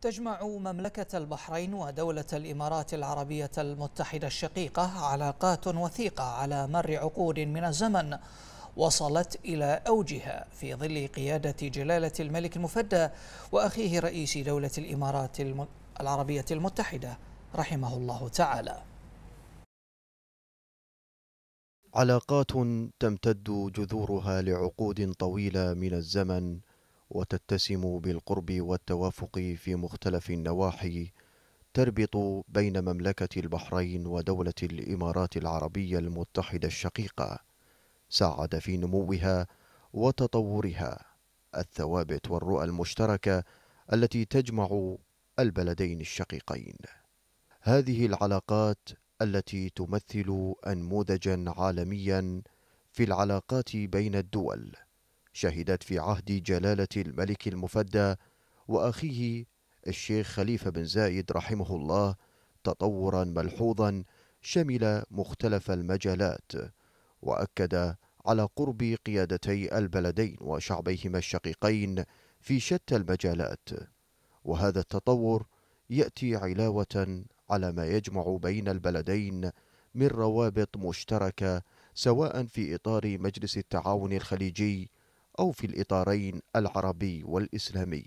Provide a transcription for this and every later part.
تجمع مملكة البحرين ودولة الإمارات العربية المتحدة الشقيقة علاقات وثيقة على مر عقود من الزمن وصلت إلى أوجها في ظل قيادة جلالة الملك المفدى وأخيه رئيس دولة الإمارات العربية المتحدة رحمه الله تعالى علاقات تمتد جذورها لعقود طويلة من الزمن وتتسم بالقرب والتوافق في مختلف النواحي تربط بين مملكة البحرين ودولة الإمارات العربية المتحدة الشقيقة ساعد في نموها وتطورها الثوابت والرؤى المشتركة التي تجمع البلدين الشقيقين هذه العلاقات التي تمثل أنموذجا عالميا في العلاقات بين الدول شهدت في عهد جلالة الملك المفدى وأخيه الشيخ خليفة بن زايد رحمه الله تطورا ملحوظا شمل مختلف المجالات وأكد على قرب قيادتي البلدين وشعبيهما الشقيقين في شتى المجالات وهذا التطور يأتي علاوة على ما يجمع بين البلدين من روابط مشتركة سواء في إطار مجلس التعاون الخليجي أو في الإطارين العربي والإسلامي.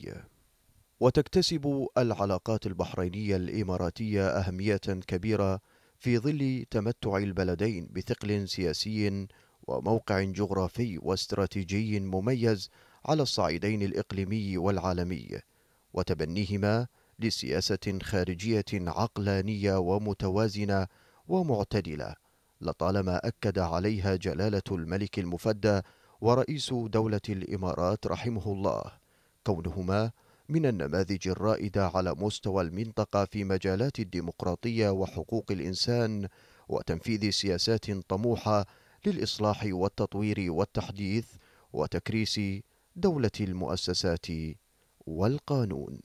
وتكتسب العلاقات البحرينية الإماراتية أهمية كبيرة في ظل تمتع البلدين بثقل سياسي وموقع جغرافي واستراتيجي مميز على الصعيدين الإقليمي والعالمي، وتبنيهما لسياسة خارجية عقلانية ومتوازنة ومعتدلة، لطالما أكد عليها جلالة الملك المفدى ورئيس دولة الإمارات رحمه الله كونهما من النماذج الرائدة على مستوى المنطقة في مجالات الديمقراطية وحقوق الإنسان وتنفيذ سياسات طموحة للإصلاح والتطوير والتحديث وتكريس دولة المؤسسات والقانون